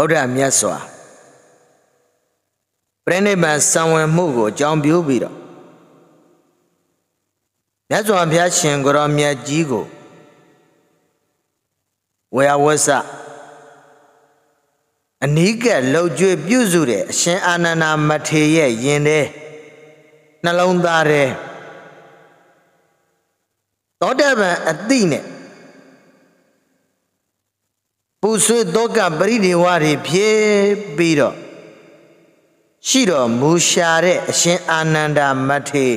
ဗုဒ္ဓမြတ်စွာပြိဋိဘံစံဝင်မှုကိုအကြောင်းပြုပြီးတော့မြတ်စွာဘုရားရှင်ကိုရောမြတ်ကြီးကိုဝေယဝဆအနိကလှုပ်ကြွေးပြုစုတဲ့အရှင်အာနန္ဒာမထေရရဲ့ယင်တဲ့နှလုံးသားတဲ့သောတပန်အတိနဲ့ပူဆွေသောကပရိဒေဝတွေဖြစ်ပြီးတော့ရှိတော်မူရှာတဲ့အရှင်အာနန္ဒမထေ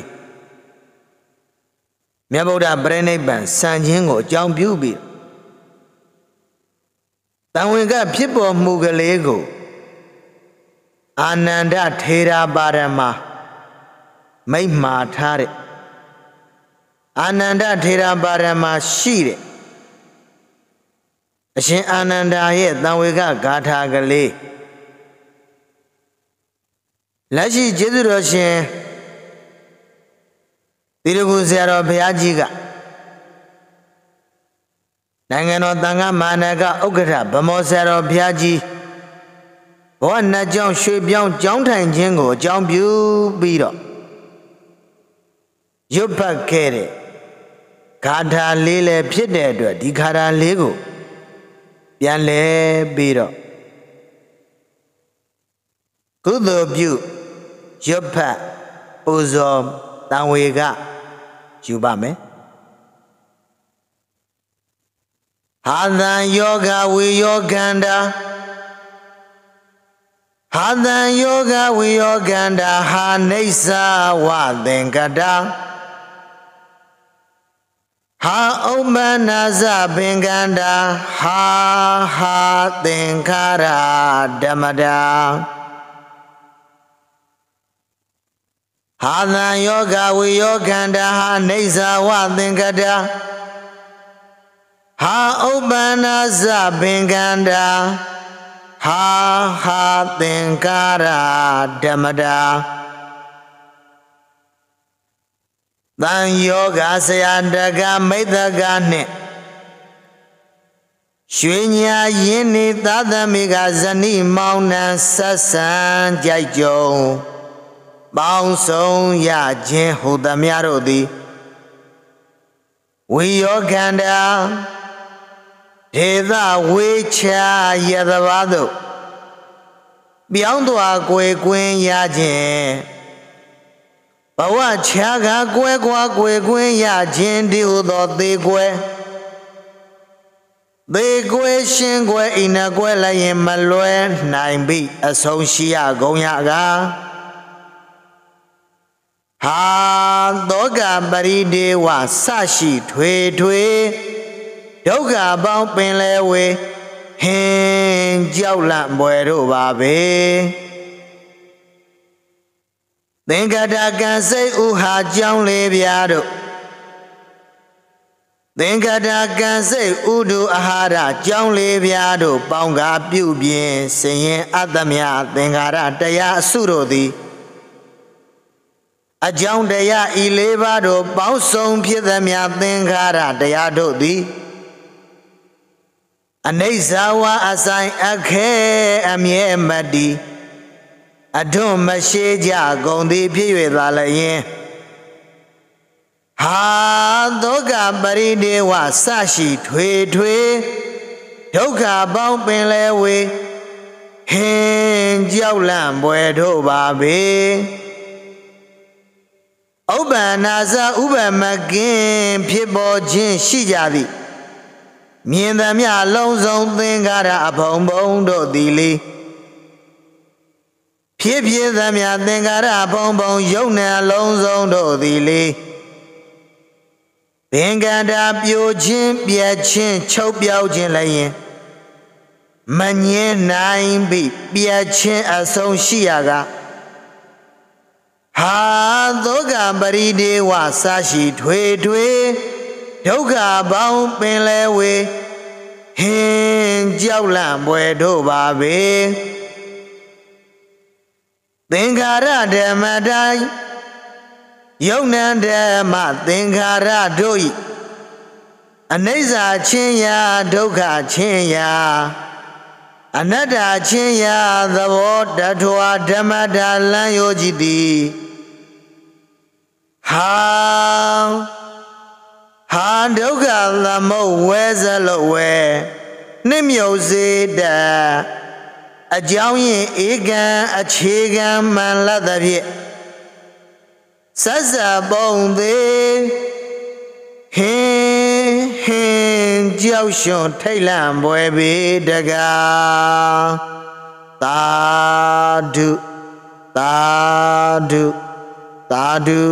မြတ်ဗုဒ္ဓပြိဋိဘံစံခြင်းကိုအကြောင်းပြုပြီးတံဝင်ကဖြစ်ပေါ်မှုကလေးကိုအာနန္ဒထေရာပါရမမိမ့်မှားထားတဲ့အာနန္ဒထေရာပါရမရှိတဲ့အရှင်အာနန္ဒာရဲ့တံဝေကဂါထာကလေးလက်ရှိကျေးဇူးတော်ရှင်သီရကုဆရာတော်ဘုရားကြီးကနိုင်ငံတော်တန်ခါမာနကဥက္ကဋ္ဌဗမောဆရာတော်ဘုရားကြီးဘောနတ်ကြောင့်ရွှေပြောင်းကြောင်းထိုင်ခြင်းကိုအကြောင်းပြုပြီးတော့ရွတ်ဖတ်ခဲ့တဲ့ဂါထာလေးလည်းဖြစ်တဲ့အတွက်ဒီဂါထာလေးကိုပြန်လဲပြီးတော့ကုသိုလ်ပြုရွတ်ဖတ်ပူဇော်တန်ဝေကယူပါမယ်ဟာသံယောဂဝေယောကန္တာဟာသံယောဂဝေယောကန္တာဟာနေသဝသင်္ကတာဟာဥမ္မနာဇပင်ကန္တာဟာဟာသင်္ခါရဓမ္မတာဟာသံယောဂဝိယောကန္တာဟာနေဇာဝသင်္ကတာဟာဥပ္ပန္နာဇပင်ကန္တာဟာဟာသင်္ကာရဓမ္မတာတန်ယောဂဆရာတက မိတ်တကနှင့်ရွှေညာယင်းနေသာသမိကဇနိမောင်နှံဆက်ဆံကြိုက်ကြုံပေါင်းဆုံးရခြင်းဟူသမျှတို့သည်ဝိယောကန္တာဒေသဝေချာယသဘာတို့ပြောင်းသွာကွယ်ကွင်းရခြင်းဘဝခြားကကွဲကွာကွယ်ကွင်းရခြင်းတည်းဟူသောသေးကွယ်သေးကွယ်ရှင်းကွယ်အိနကွယ်လည်းရင်မလွဲနိုင်ပြီအဆုံးရှိရကုန်ရကဟာသောကပရိဒေဝဆရှိထွေထွေဒုက္ခပေါင်းပင်လဲဝေဟင်းကြောက်လန့်ပွယ်တို့ပါပဲသင်္ကတကံစိတ်ဥဟာကြောင်းလေးပြားတို့သင်္ကတကံစိတ်ဥဒုအဟာရကြောင်းလေးပြားတို့ပေါင်ကားပြုတ်ပြင်းစင်ရင်အတ္တမြသင်္ကာရတရားအစုတို့သည်အကြောင်းတရားဤလေးပါးတို့ပေါင်းစုံဖြစ်သည်မြသင်္ကာရတရားတို့သည်အနိစ္စဝါအဆိုင်အခဲအမြဲမတည်အထွန်းမရှိကြဂုံသည်ဖြစ်၍သာလျင်ဟာဒုက္ခပရိဒေဝစရှိထွေထွေဒုက္ခပေါင်းပင်လဲဝေဟင်ကြောက်လန့်ပွေတို့ပါပေဥပ္ပန္နာဇဥပ္ပမကင်ဖြစ်ပေါ်ခြင်းရှိကြသည်မြင်သမျှလုံးစုံသင်္ကာရအဘုံဘုံတို့သည်လေဖြစ်ဖြစ်သမျှသင်္ကာရဘုံဘုံယုံနယ်အလုံးစုံတို့သည်လေပင်ကန္တာပြိုခြင်းပြက်ခြင်းချုပ်ပြောက်ခြင်းလည်းယင်မငြင်းနိုင်ပြီ ပြက်ခြင်းအဆုံးရှိရကဟာသောကပရိဒေဝစရှိထွေထွေဒုက္ခပေါင်းပင်လဲဝေဟင်းကြောက်လန့်ပွဲတို့ပါပဲသင်္ခါရဓမ္မတိုင်းယုံနံဓမ္မသင်္ခါရတို့ဤအနိစ္စချင်းရာဒုက္ခချင်းရာအနတ္တချင်းရာသဘောတထွာဓမ္မတာလံယောကြည်သည်ဟာဟာဒုက္ခသမုတ်ဝဲဇလဝဲနှိမ့်မြုပ်စေတ္တအကြောင်းရင်းဧကံအခြေခံမှန်လတ်သဖြင့်ဆတ်ဆပုံသေးဟင်းဟင်းကြောက်ရွှွန်ထိတ်လန့်ပွဲပေတကားသာဓုသာဓုသာဓု